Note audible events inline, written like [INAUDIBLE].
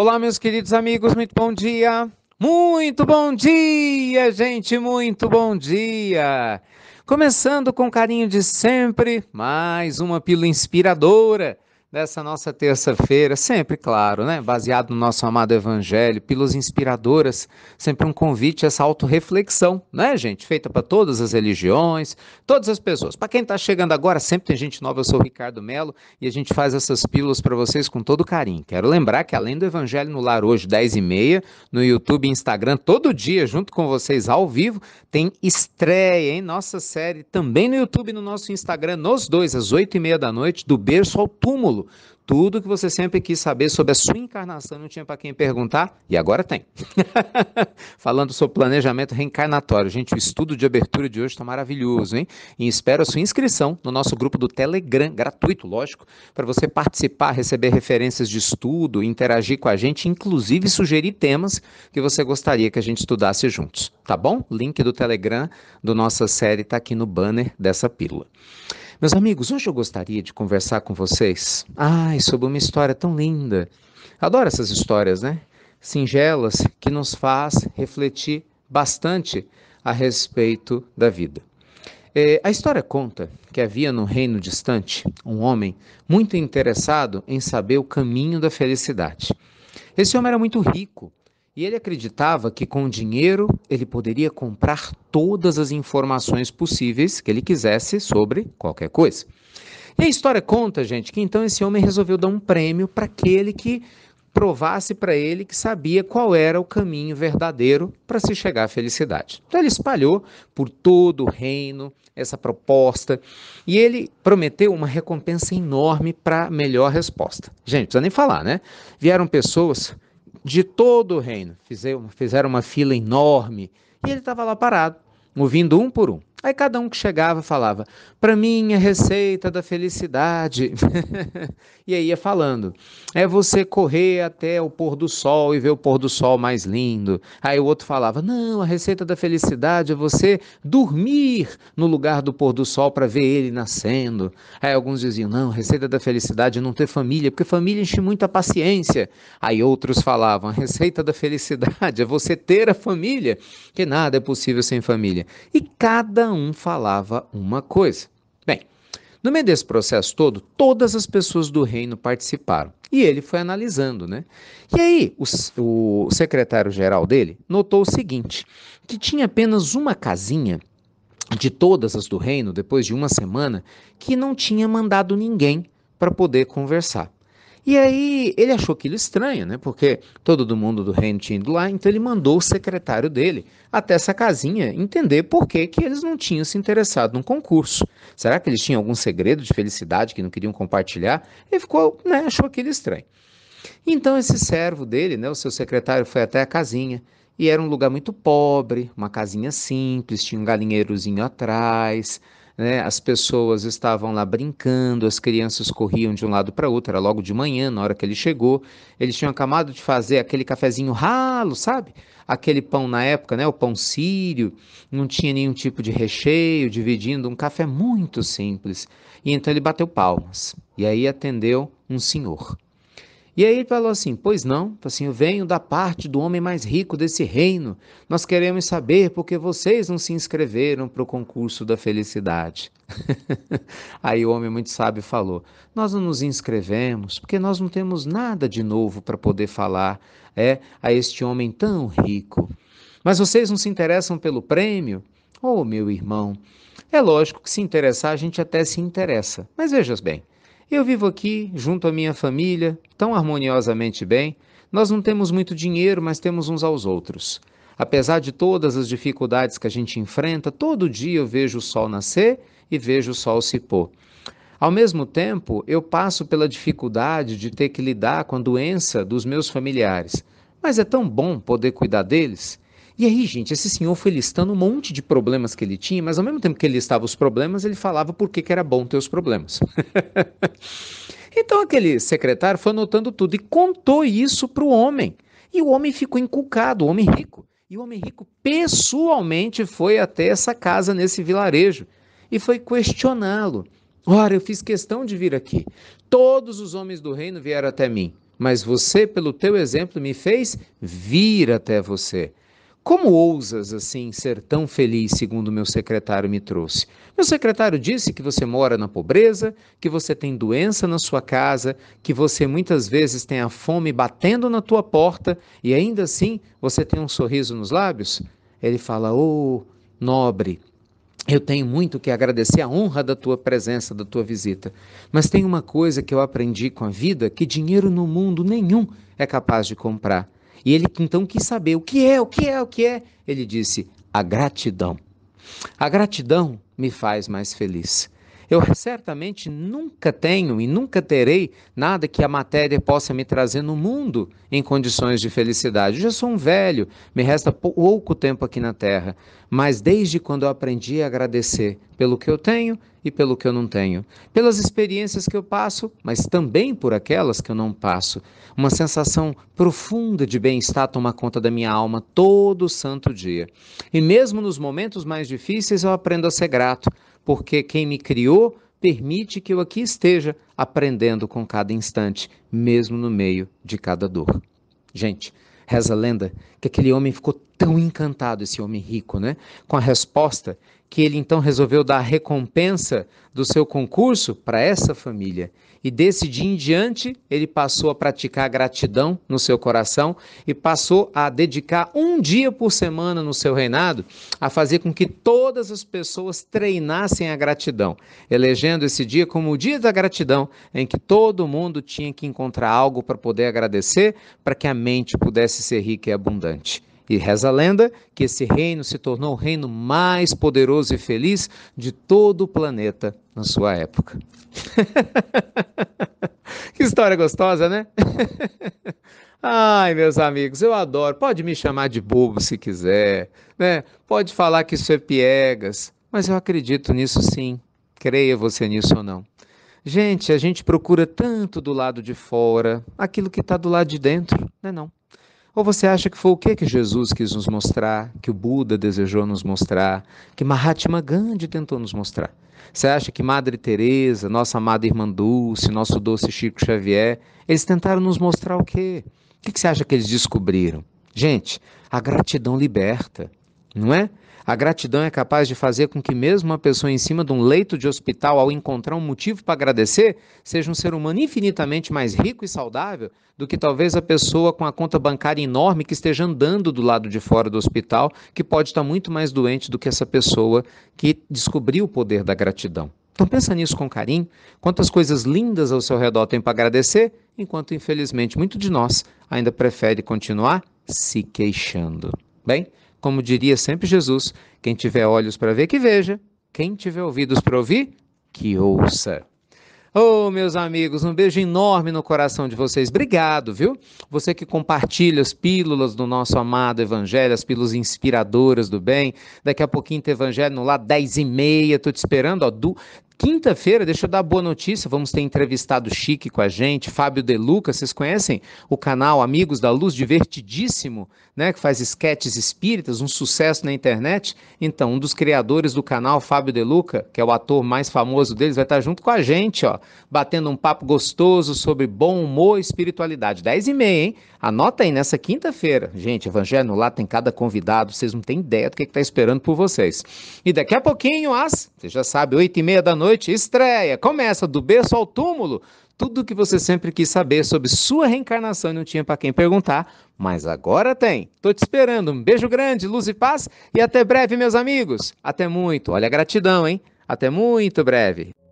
Olá, meus queridos amigos, muito bom dia. Muito bom dia, gente, muito bom dia. Começando com carinho de sempre, mais uma pílula inspiradora dessa nossa terça-feira, sempre claro, né, baseado no nosso amado evangelho, pílulas inspiradoras, sempre um convite a essa autorreflexão, né, gente, feita para todas as religiões, todas as pessoas. Para quem está chegando agora, sempre tem gente nova, eu sou o Ricardo Melo e a gente faz essas pílulas para vocês com todo carinho. Quero lembrar que além do evangelho no lar hoje 10 e meia, no YouTube e Instagram todo dia junto com vocês ao vivo, tem estreia em nossa série também no YouTube e no nosso Instagram, nos dois às 8 e meia da noite, do berço ao túmulo título. Tudo que você sempre quis saber sobre a sua encarnação não tinha para quem perguntar e agora tem. [LAUGHS] Falando sobre planejamento reencarnatório. Gente, o estudo de abertura de hoje está maravilhoso, hein? E espero a sua inscrição no nosso grupo do Telegram, gratuito, lógico, para você participar, receber referências de estudo, interagir com a gente, inclusive sugerir temas que você gostaria que a gente estudasse juntos, tá bom? Link do Telegram do nossa série está aqui no banner dessa pílula. Meus amigos, hoje eu gostaria de conversar com vocês ai, sobre uma história tão linda. Adoro essas histórias, né? Singelas que nos faz refletir bastante a respeito da vida. É, a história conta que havia no reino distante um homem muito interessado em saber o caminho da felicidade. Esse homem era muito rico e ele acreditava que com dinheiro ele poderia comprar todas as informações possíveis que ele quisesse sobre qualquer coisa. E a história conta, gente, que então esse homem resolveu dar um prêmio para aquele que provasse para ele que sabia qual era o caminho verdadeiro para se chegar à felicidade. Então ele espalhou por todo o reino essa proposta e ele prometeu uma recompensa enorme para a melhor resposta. Gente, não precisa nem falar, né? Vieram pessoas de todo o reino. Fizeram, uma fila enorme e ele estava lá parado, ouvindo um por um. Aí cada um que chegava falava: "Para mim é receita da felicidade". [LAUGHS] e aí ia falando: "É você correr até o pôr do sol e ver o pôr do sol mais lindo". Aí o outro falava: "Não, a receita da felicidade é você dormir no lugar do pôr do sol para ver ele nascendo". Aí alguns diziam: "Não, a receita da felicidade é não ter família, porque família enche muita paciência". Aí outros falavam: "A receita da felicidade é você ter a família, que nada é possível sem família". E cada cada um falava uma coisa. Bem, no meio desse processo todo, todas as pessoas do reino participaram. E ele foi analisando, né? E aí, o, o secretário-geral dele notou o seguinte: que tinha apenas uma casinha de todas as do reino, depois de uma semana, que não tinha mandado ninguém para poder conversar. E aí ele achou aquilo estranho, né? Porque todo mundo do reino tinha ido lá, então ele mandou o secretário dele até essa casinha entender por que, que eles não tinham se interessado num concurso. Será que eles tinham algum segredo de felicidade que não queriam compartilhar? Ele ficou, né, achou aquilo estranho. Então esse servo dele, né, o seu secretário foi até a casinha, e era um lugar muito pobre, uma casinha simples, tinha um galinheirozinho atrás, né? As pessoas estavam lá brincando, as crianças corriam de um lado para outro, era logo de manhã, na hora que ele chegou. Eles tinham acabado de fazer aquele cafezinho ralo, sabe? Aquele pão na época, né? O pão sírio, não tinha nenhum tipo de recheio, dividindo um café muito simples. E então ele bateu palmas. E aí atendeu um senhor. E aí ele falou assim: Pois não, assim, eu venho da parte do homem mais rico desse reino. Nós queremos saber porque vocês não se inscreveram para o concurso da felicidade. [LAUGHS] aí o homem muito sábio falou: Nós não nos inscrevemos porque nós não temos nada de novo para poder falar é, a este homem tão rico. Mas vocês não se interessam pelo prêmio? Oh, meu irmão, é lógico que se interessar a gente até se interessa. Mas vejas bem. Eu vivo aqui, junto à minha família, tão harmoniosamente bem. Nós não temos muito dinheiro, mas temos uns aos outros. Apesar de todas as dificuldades que a gente enfrenta, todo dia eu vejo o sol nascer e vejo o sol se pôr. Ao mesmo tempo, eu passo pela dificuldade de ter que lidar com a doença dos meus familiares, mas é tão bom poder cuidar deles. E aí, gente, esse senhor foi listando um monte de problemas que ele tinha, mas ao mesmo tempo que ele listava os problemas, ele falava por que, que era bom ter os problemas. [LAUGHS] então aquele secretário foi anotando tudo e contou isso para o homem. E o homem ficou inculcado, o homem rico. E o homem rico pessoalmente foi até essa casa nesse vilarejo e foi questioná-lo. Ora, eu fiz questão de vir aqui. Todos os homens do reino vieram até mim, mas você, pelo teu exemplo, me fez vir até você. Como ousas assim ser tão feliz, segundo meu secretário me trouxe? Meu secretário disse que você mora na pobreza, que você tem doença na sua casa, que você muitas vezes tem a fome batendo na tua porta e ainda assim você tem um sorriso nos lábios? Ele fala: "Ô, oh, nobre, eu tenho muito que agradecer a honra da tua presença, da tua visita. Mas tem uma coisa que eu aprendi com a vida que dinheiro no mundo nenhum é capaz de comprar e ele então quis saber o que é, o que é, o que é. Ele disse: a gratidão. A gratidão me faz mais feliz. Eu certamente nunca tenho e nunca terei nada que a matéria possa me trazer no mundo em condições de felicidade. Eu já sou um velho, me resta pouco tempo aqui na Terra, mas desde quando eu aprendi a agradecer pelo que eu tenho e pelo que eu não tenho, pelas experiências que eu passo, mas também por aquelas que eu não passo. Uma sensação profunda de bem-estar toma conta da minha alma todo santo dia. E mesmo nos momentos mais difíceis eu aprendo a ser grato, porque quem me criou permite que eu aqui esteja aprendendo com cada instante, mesmo no meio de cada dor. Gente, reza a lenda que aquele homem ficou tão encantado, esse homem rico, né? Com a resposta que ele então resolveu dar a recompensa do seu concurso para essa família. E desse dia em diante, ele passou a praticar a gratidão no seu coração e passou a dedicar um dia por semana no seu reinado a fazer com que todas as pessoas treinassem a gratidão, elegendo esse dia como o dia da gratidão, em que todo mundo tinha que encontrar algo para poder agradecer, para que a mente pudesse ser rica e abundante abundante. E reza a lenda que esse reino se tornou o reino mais poderoso e feliz de todo o planeta na sua época. [LAUGHS] que história gostosa, né? [LAUGHS] Ai, meus amigos, eu adoro. Pode me chamar de bobo se quiser, né? Pode falar que isso é piegas, mas eu acredito nisso sim. Creia você nisso ou não. Gente, a gente procura tanto do lado de fora aquilo que está do lado de dentro, né? Não. Ou você acha que foi o que que Jesus quis nos mostrar, que o Buda desejou nos mostrar, que Mahatma Gandhi tentou nos mostrar? Você acha que Madre Teresa, nossa amada irmã Dulce, nosso doce Chico Xavier, eles tentaram nos mostrar o quê? O que, que você acha que eles descobriram? Gente, a gratidão liberta não é? A gratidão é capaz de fazer com que, mesmo uma pessoa em cima de um leito de hospital, ao encontrar um motivo para agradecer, seja um ser humano infinitamente mais rico e saudável do que talvez a pessoa com a conta bancária enorme que esteja andando do lado de fora do hospital, que pode estar muito mais doente do que essa pessoa que descobriu o poder da gratidão. Então pensa nisso com carinho. Quantas coisas lindas ao seu redor tem para agradecer, enquanto infelizmente muito de nós ainda prefere continuar se queixando. Bem, como diria sempre Jesus: quem tiver olhos para ver, que veja, quem tiver ouvidos para ouvir, que ouça. Oh, meus amigos, um beijo enorme no coração de vocês. Obrigado, viu? Você que compartilha as pílulas do nosso amado Evangelho, as pílulas inspiradoras do bem. Daqui a pouquinho tem Evangelho no lá, 10 e meia. Tô te esperando, ó. do Quinta-feira, deixa eu dar boa notícia, vamos ter entrevistado chique com a gente, Fábio De Luca, vocês conhecem o canal Amigos da Luz, divertidíssimo, né, que faz esquetes espíritas, um sucesso na internet. Então, um dos criadores do canal, Fábio De Luca, que é o ator mais famoso deles, vai estar junto com a gente, ó, batendo um papo gostoso sobre bom humor e espiritualidade. 10 e meia, hein? Anota aí, nessa quinta-feira. Gente, Evangelho lá tem cada convidado, vocês não têm ideia do que é está esperando por vocês. E daqui a pouquinho, às, você já sabe, 8 e meia da noite, noite, estreia, começa do berço ao túmulo. Tudo o que você sempre quis saber sobre sua reencarnação e não tinha para quem perguntar, mas agora tem. Tô te esperando. Um beijo grande, luz e paz e até breve, meus amigos. Até muito. Olha a gratidão, hein? Até muito breve.